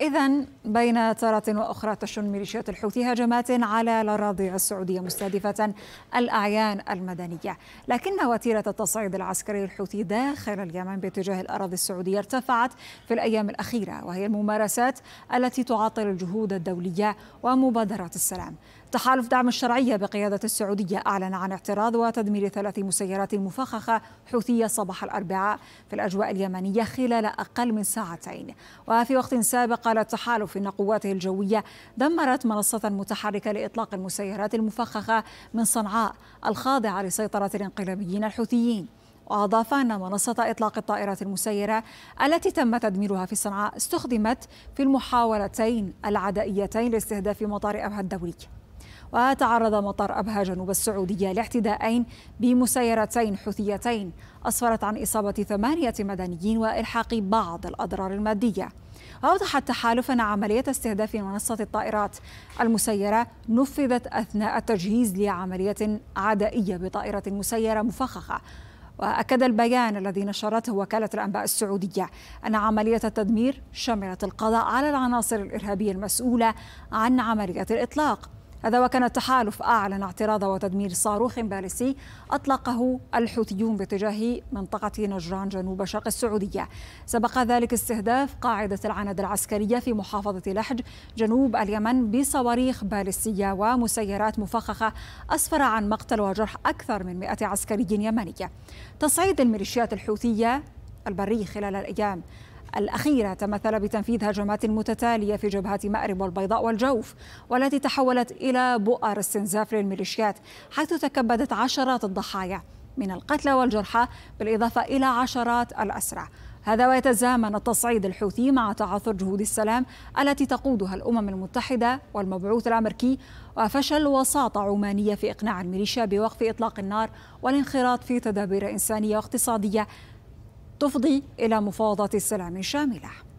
إذا بين تارة وأخرى تشن ميليشيات الحوثي هجمات على الأراضي السعودية مستهدفة الأعيان المدنية، لكن وتيرة التصعيد العسكري الحوثي داخل اليمن باتجاه الأراضي السعودية ارتفعت في الأيام الأخيرة وهي الممارسات التي تعطل الجهود الدولية ومبادرات السلام، تحالف دعم الشرعية بقيادة السعودية أعلن عن اعتراض وتدمير ثلاث مسيرات مفخخة حوثية صباح الأربعاء في الأجواء اليمنية خلال أقل من ساعتين وفي وقت سابق قال التحالف إن قواته الجوية دمرت منصة متحركة لإطلاق المسيرات المفخخة من صنعاء الخاضعة لسيطرة الانقلابيين الحوثيين وأضاف أن منصة إطلاق الطائرات المسيرة التي تم تدميرها في صنعاء استخدمت في المحاولتين العدائيتين لاستهداف مطار أبها الدولي وتعرض مطار أبها جنوب السعودية لاعتداءين بمسيرتين حوثيتين أسفرت عن إصابة ثمانية مدنيين وإلحاق بعض الأضرار المادية أوضح التحالف أن عملية استهداف منصة الطائرات المسيرة نفذت أثناء التجهيز لعملية عدائية بطائرة مسيرة مفخخة وأكد البيان الذي نشرته وكالة الأنباء السعودية أن عملية التدمير شملت القضاء على العناصر الإرهابية المسؤولة عن عملية الإطلاق هذا وكان التحالف أعلن اعتراض وتدمير صاروخ بالسي أطلقه الحوثيون باتجاه منطقة نجران جنوب شرق السعودية سبق ذلك استهداف قاعدة العند العسكرية في محافظة لحج جنوب اليمن بصواريخ بالستية ومسيرات مفخخة أسفر عن مقتل وجرح أكثر من 100 عسكري يمني تصعيد الميليشيات الحوثية البري خلال الأيام الأخيرة تمثل بتنفيذ هجمات متتالية في جبهات مأرب والبيضاء والجوف والتي تحولت إلى بؤر استنزاف للميليشيات حيث تكبدت عشرات الضحايا من القتلى والجرحى بالإضافة إلى عشرات الأسرى هذا ويتزامن التصعيد الحوثي مع تعثر جهود السلام التي تقودها الامم المتحده والمبعوث الامريكي وفشل وساطه عمانيه في اقناع الميليشيا بوقف اطلاق النار والانخراط في تدابير انسانيه واقتصاديه تفضي إلى مفاوضات السلام الشاملة